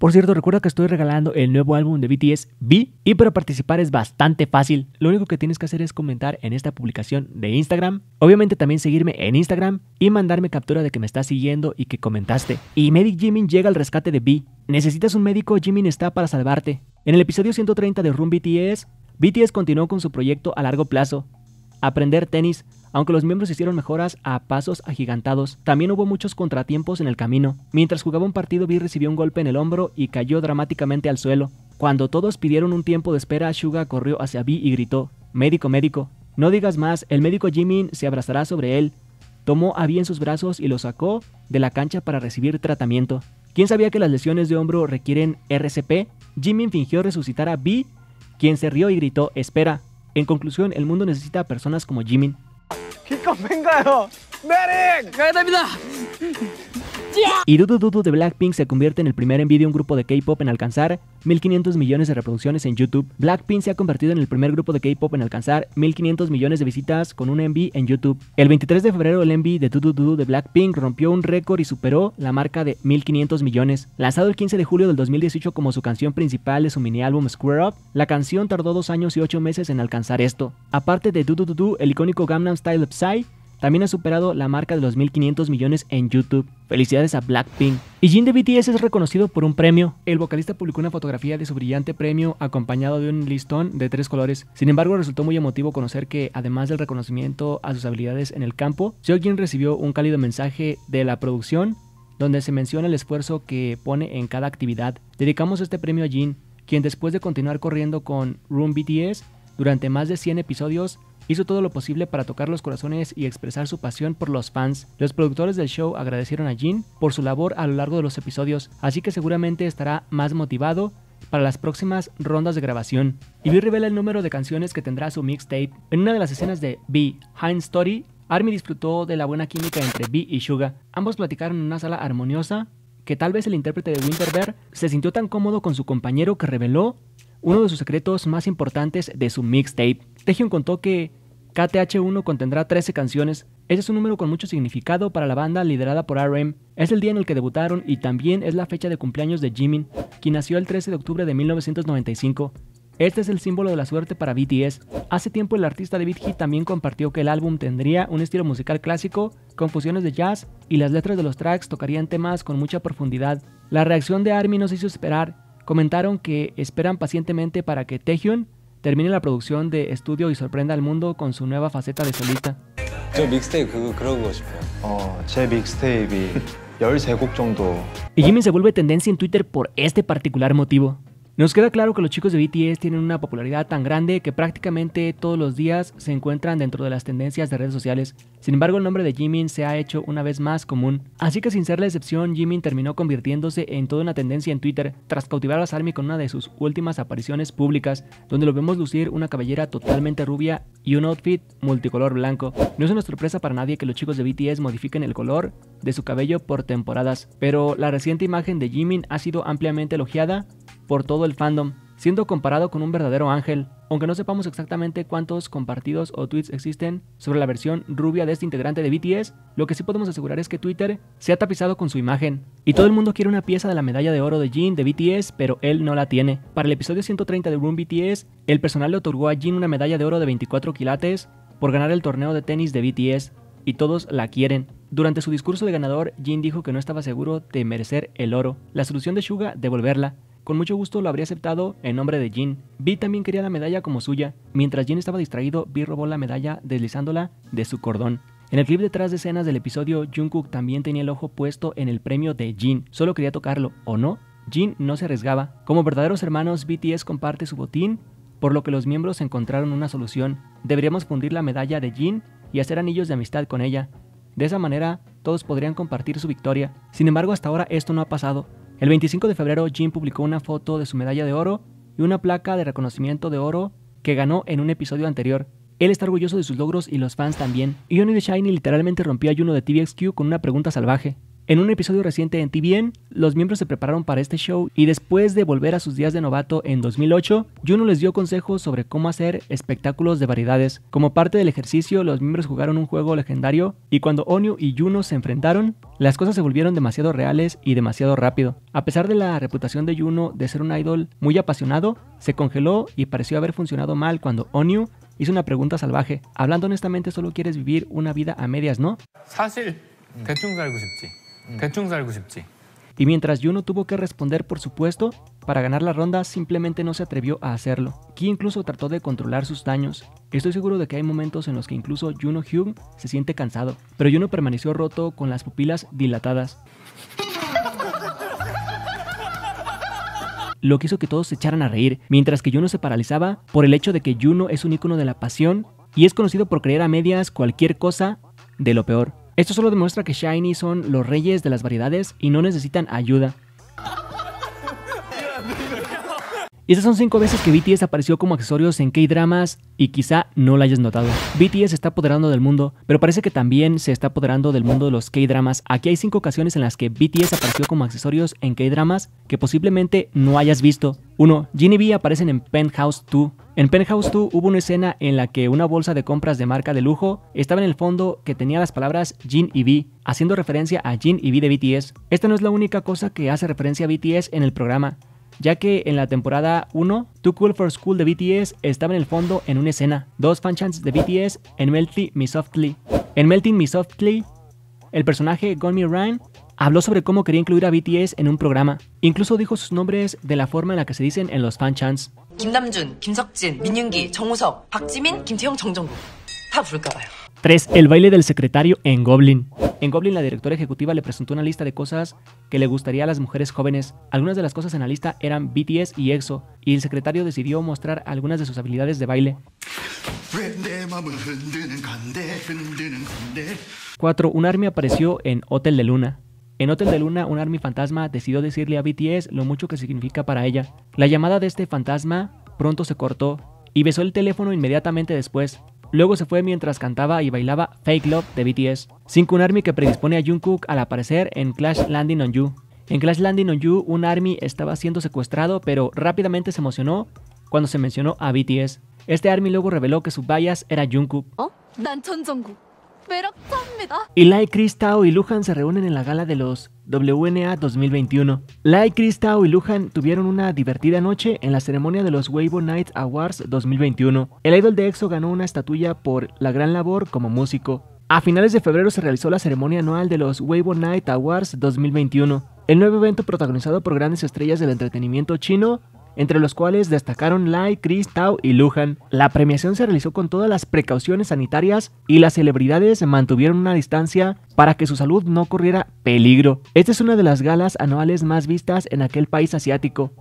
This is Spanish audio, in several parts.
Por cierto, recuerda que estoy regalando el nuevo álbum de BTS, B, y para participar es bastante fácil. Lo único que tienes que hacer es comentar en esta publicación de Instagram. Obviamente también seguirme en Instagram y mandarme captura de que me estás siguiendo y que comentaste. Y Medic Jimin llega al rescate de B. Necesitas un médico, Jimin está para salvarte. En el episodio 130 de Room BTS, BTS continuó con su proyecto a largo plazo, aprender tenis, aunque los miembros hicieron mejoras a pasos agigantados, también hubo muchos contratiempos en el camino. Mientras jugaba un partido, Vi recibió un golpe en el hombro y cayó dramáticamente al suelo. Cuando todos pidieron un tiempo de espera, Suga corrió hacia Vi y gritó, Médico, médico. No digas más, el médico Jimin se abrazará sobre él. Tomó a b en sus brazos y lo sacó de la cancha para recibir tratamiento. ¿Quién sabía que las lesiones de hombro requieren RCP? Jimin fingió resucitar a Vi, quien se rió y gritó, espera, en conclusión, el mundo necesita personas como Jimin. Y Dudu de Blackpink se convierte en el primer de un grupo de K-pop en alcanzar 1500 millones de reproducciones en YouTube. Blackpink se ha convertido en el primer grupo de K-pop en alcanzar 1500 millones de visitas con un MV en YouTube. El 23 de febrero el MV de Dudu de Blackpink rompió un récord y superó la marca de 1500 millones. Lanzado el 15 de julio del 2018 como su canción principal de su mini álbum Square Up, la canción tardó dos años y ocho meses en alcanzar esto. Aparte de Dudu el icónico Gangnam Style de Psy también ha superado la marca de los 1.500 millones en YouTube. Felicidades a Blackpink. Y Jin de BTS es reconocido por un premio. El vocalista publicó una fotografía de su brillante premio acompañado de un listón de tres colores. Sin embargo, resultó muy emotivo conocer que, además del reconocimiento a sus habilidades en el campo, Jin recibió un cálido mensaje de la producción donde se menciona el esfuerzo que pone en cada actividad. Dedicamos este premio a Jin, quien después de continuar corriendo con Room BTS durante más de 100 episodios, hizo todo lo posible para tocar los corazones y expresar su pasión por los fans. Los productores del show agradecieron a Jin por su labor a lo largo de los episodios, así que seguramente estará más motivado para las próximas rondas de grabación. Y B revela el número de canciones que tendrá su mixtape. En una de las escenas de B, Heinz Story, Army disfrutó de la buena química entre B y Suga. Ambos platicaron en una sala armoniosa que tal vez el intérprete de Winter Bear se sintió tan cómodo con su compañero que reveló uno de sus secretos más importantes de su mixtape. Tejion contó que KTH1 contendrá 13 canciones. Este es un número con mucho significado para la banda liderada por RM. Es el día en el que debutaron y también es la fecha de cumpleaños de Jimin, quien nació el 13 de octubre de 1995. Este es el símbolo de la suerte para BTS. Hace tiempo el artista de BTS también compartió que el álbum tendría un estilo musical clásico, con fusiones de jazz y las letras de los tracks tocarían temas con mucha profundidad. La reacción de ARMY nos hizo esperar. Comentaron que esperan pacientemente para que Taehyun termine la producción de Estudio y sorprenda al mundo con su nueva faceta de solista. y Jimmy se vuelve tendencia en Twitter por este particular motivo. Nos queda claro que los chicos de BTS tienen una popularidad tan grande que prácticamente todos los días se encuentran dentro de las tendencias de redes sociales. Sin embargo, el nombre de Jimin se ha hecho una vez más común. Así que sin ser la excepción, Jimin terminó convirtiéndose en toda una tendencia en Twitter tras cautivar a Salmi con una de sus últimas apariciones públicas, donde lo vemos lucir una cabellera totalmente rubia y un outfit multicolor blanco. No es una sorpresa para nadie que los chicos de BTS modifiquen el color de su cabello por temporadas, pero la reciente imagen de Jimin ha sido ampliamente elogiada por todo el fandom, siendo comparado con un verdadero ángel, aunque no sepamos exactamente cuántos compartidos o tweets existen sobre la versión rubia de este integrante de BTS, lo que sí podemos asegurar es que Twitter se ha tapizado con su imagen. Y todo el mundo quiere una pieza de la medalla de oro de Jin de BTS, pero él no la tiene. Para el episodio 130 de Room BTS, el personal le otorgó a Jin una medalla de oro de 24 quilates por ganar el torneo de tenis de BTS, y todos la quieren. Durante su discurso de ganador, Jin dijo que no estaba seguro de merecer el oro. La solución de Suga, devolverla. Con mucho gusto lo habría aceptado en nombre de Jin. Vi también quería la medalla como suya. Mientras Jin estaba distraído, Vi robó la medalla deslizándola de su cordón. En el clip detrás de escenas del episodio, Jungkook también tenía el ojo puesto en el premio de Jin, solo quería tocarlo, ¿o no? Jin no se arriesgaba. Como verdaderos hermanos, BTS comparte su botín, por lo que los miembros encontraron una solución. Deberíamos fundir la medalla de Jin y hacer anillos de amistad con ella. De esa manera, todos podrían compartir su victoria. Sin embargo, hasta ahora esto no ha pasado. El 25 de febrero, Jim publicó una foto de su medalla de oro y una placa de reconocimiento de oro que ganó en un episodio anterior. Él está orgulloso de sus logros y los fans también. Johnny de Shiny literalmente rompió ayuno de TVXQ con una pregunta salvaje. En un episodio reciente en TBN, los miembros se prepararon para este show y después de volver a sus días de novato en 2008, Juno les dio consejos sobre cómo hacer espectáculos de variedades. Como parte del ejercicio, los miembros jugaron un juego legendario y cuando Onyu y Juno se enfrentaron, las cosas se volvieron demasiado reales y demasiado rápido. A pesar de la reputación de Juno de ser un idol muy apasionado, se congeló y pareció haber funcionado mal cuando Onyu hizo una pregunta salvaje. Hablando honestamente, solo quieres vivir una vida a medias, ¿no? Mm. Y mientras Juno tuvo que responder por supuesto, para ganar la ronda simplemente no se atrevió a hacerlo. Ki incluso trató de controlar sus daños. Estoy seguro de que hay momentos en los que incluso Juno Hume se siente cansado, pero Juno permaneció roto con las pupilas dilatadas. Lo que hizo que todos se echaran a reír, mientras que Juno se paralizaba por el hecho de que Juno es un ícono de la pasión y es conocido por creer a medias cualquier cosa de lo peor. Esto solo demuestra que Shiny son los reyes de las variedades y no necesitan ayuda Y estas son 5 veces que BTS apareció como accesorios en K-dramas y quizá no lo hayas notado. BTS se está apoderando del mundo, pero parece que también se está apoderando del mundo de los K-dramas. Aquí hay 5 ocasiones en las que BTS apareció como accesorios en K-dramas que posiblemente no hayas visto. 1. y B aparecen en Penthouse 2. En Penthouse 2 hubo una escena en la que una bolsa de compras de marca de lujo estaba en el fondo que tenía las palabras Jin y V, haciendo referencia a Jin y V de BTS. Esta no es la única cosa que hace referencia a BTS en el programa ya que en la temporada 1, Too Cool for School de BTS estaba en el fondo en una escena. Dos fanchants de BTS en Melting Me Softly. En Melting Me Softly, el personaje Gonmi Ryan habló sobre cómo quería incluir a BTS en un programa. Incluso dijo sus nombres de la forma en la que se dicen en los fanchants. 3. El baile del secretario en Goblin. En Goblin la directora ejecutiva le presentó una lista de cosas que le gustaría a las mujeres jóvenes. Algunas de las cosas en la lista eran BTS y EXO, y el secretario decidió mostrar algunas de sus habilidades de baile. 4. Un Army apareció en Hotel de Luna. En Hotel de Luna, un Army fantasma decidió decirle a BTS lo mucho que significa para ella. La llamada de este fantasma pronto se cortó y besó el teléfono inmediatamente después. Luego se fue mientras cantaba y bailaba Fake Love de BTS. Sin un ARMY que predispone a Jungkook al aparecer en Clash Landing on You. En Clash Landing on You, un ARMY estaba siendo secuestrado, pero rápidamente se emocionó cuando se mencionó a BTS. Este ARMY luego reveló que su bias era Jungkook. ¿Oh? Y Chris, Tao y Luhan se reúnen en la gala de los WNA 2021. Lai, Tao y Lujan tuvieron una divertida noche en la ceremonia de los Weibo Night Awards 2021. El idol de EXO ganó una estatuilla por la gran labor como músico. A finales de febrero se realizó la ceremonia anual de los Weibo Night Awards 2021, el nuevo evento protagonizado por grandes estrellas del entretenimiento chino entre los cuales destacaron Lai, Chris, Tao y Luhan. La premiación se realizó con todas las precauciones sanitarias y las celebridades mantuvieron una distancia para que su salud no corriera peligro. Esta es una de las galas anuales más vistas en aquel país asiático.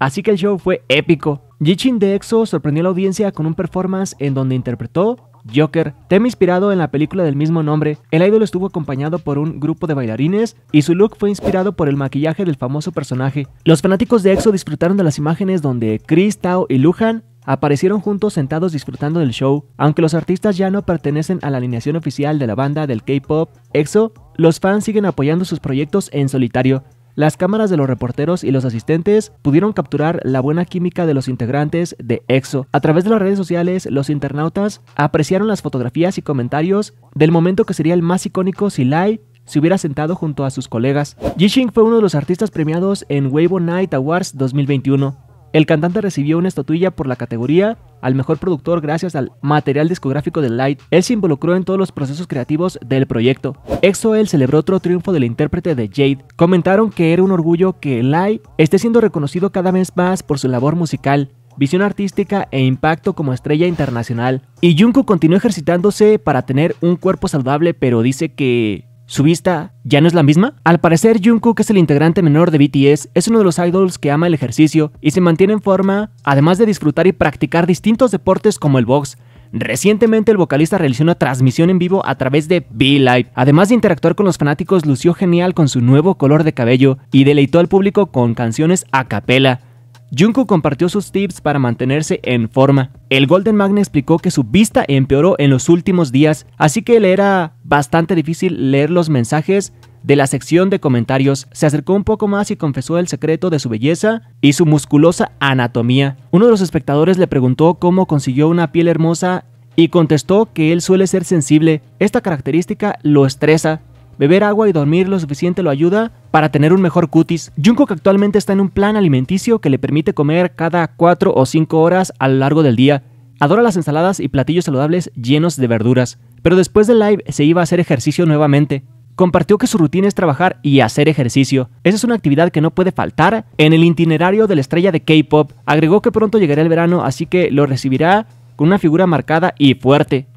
Así que el show fue épico. Jichin de EXO sorprendió a la audiencia con un performance en donde interpretó Joker, tema inspirado en la película del mismo nombre. El ídolo estuvo acompañado por un grupo de bailarines y su look fue inspirado por el maquillaje del famoso personaje. Los fanáticos de EXO disfrutaron de las imágenes donde Chris, Tao y Luhan aparecieron juntos sentados disfrutando del show. Aunque los artistas ya no pertenecen a la alineación oficial de la banda del K-pop EXO, los fans siguen apoyando sus proyectos en solitario. Las cámaras de los reporteros y los asistentes pudieron capturar la buena química de los integrantes de EXO. A través de las redes sociales, los internautas apreciaron las fotografías y comentarios del momento que sería el más icónico si Lai se hubiera sentado junto a sus colegas. Xing fue uno de los artistas premiados en Weibo Night Awards 2021. El cantante recibió una estatuilla por la categoría al mejor productor gracias al material discográfico de Light. Él se involucró en todos los procesos creativos del proyecto. EXO-L celebró otro triunfo del intérprete de Jade. Comentaron que era un orgullo que Light esté siendo reconocido cada vez más por su labor musical visión artística e impacto como estrella internacional. Y Junko continuó ejercitándose para tener un cuerpo saludable, pero dice que ¿Su vista ya no es la misma? Al parecer, Jungkook es el integrante menor de BTS, es uno de los idols que ama el ejercicio y se mantiene en forma, además de disfrutar y practicar distintos deportes como el box. Recientemente el vocalista realizó una transmisión en vivo a través de V-Live. Además de interactuar con los fanáticos, lució genial con su nuevo color de cabello y deleitó al público con canciones a capela. Junko compartió sus tips para mantenerse en forma. El Golden Magna explicó que su vista empeoró en los últimos días, así que le era bastante difícil leer los mensajes de la sección de comentarios, se acercó un poco más y confesó el secreto de su belleza y su musculosa anatomía. Uno de los espectadores le preguntó cómo consiguió una piel hermosa y contestó que él suele ser sensible. Esta característica lo estresa, Beber agua y dormir lo suficiente lo ayuda para tener un mejor cutis. Jungkook actualmente está en un plan alimenticio que le permite comer cada 4 o 5 horas a lo largo del día. Adora las ensaladas y platillos saludables llenos de verduras. Pero después del live se iba a hacer ejercicio nuevamente. Compartió que su rutina es trabajar y hacer ejercicio. Esa es una actividad que no puede faltar en el itinerario de la estrella de K-pop. Agregó que pronto llegará el verano, así que lo recibirá con una figura marcada y fuerte.